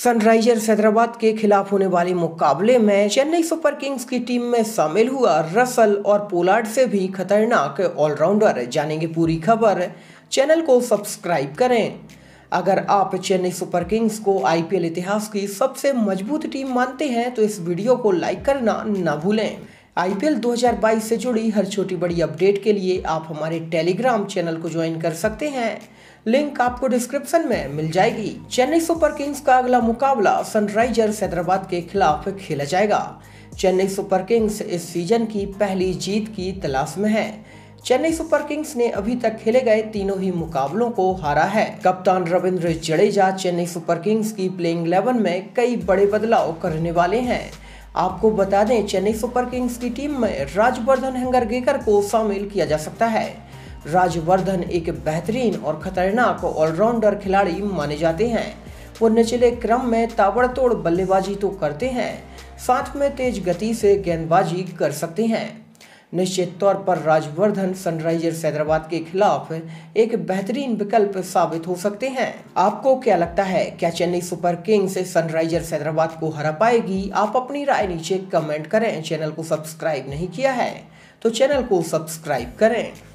Sunrisers Hyderabad के खिलाफ होने वाले मुकाबले में चेन्नई सुपर किंग्स की टीम में शामिल हुआ रसल और पोलार्ड से भी खतरनाक ऑलराउंडर जानेंगे पूरी खबर चैनल को सब्सक्राइब करें अगर आप चेन्नई सुपर किंग्स को आईपीएल इतिहास की सबसे मजबूत टीम मानते हैं तो इस वीडियो को लाइक करना ना भूलें आईपीएल 2022 से जुड़ी हर छोटी बड़ी अपडेट के लिए आप हमारे टेलीग्राम चैनल को ज्वाइन कर सकते हैं लिंक आपको डिस्क्रिप्शन में मिल जाएगी चेन्नई सुपर किंग्स का अगला मुकाबला सनराइजर्स हैदराबाद के खिलाफ खेला जाएगा चेन्नई सुपर किंग्स इस सीजन की पहली जीत की तलाश में है चेन्नई सुपर किंग्स ने अभी तक खेले गए तीनों ही मुकाबलों को हारा है कप्तान रविंद्र जडेजा चेन्नई सुपर किंग्स की प्लेइंग इलेवन में कई बड़े बदलाव करने वाले हैं आपको बता दें चेन्नई सुपर किंग्स की टीम में राजवर्धन हंगरगेकर को शामिल किया जा सकता है राजवर्धन एक बेहतरीन और खतरनाक ऑलराउंडर खिलाड़ी माने जाते हैं वो निचले क्रम में ताबड़तोड़ बल्लेबाजी तो करते हैं साथ में तेज गति से गेंदबाजी कर सकते हैं निश्चित तौर पर राजवर्धन सनराइजर्स हैदराबाद के खिलाफ एक बेहतरीन विकल्प साबित हो सकते हैं आपको क्या लगता है क्या Chennai Super Kings Sunrisers Hyderabad को हरा पाएगी आप अपनी राय नीचे कमेंट करें चैनल को सब्सक्राइब नहीं किया है तो चैनल को सब्सक्राइब करें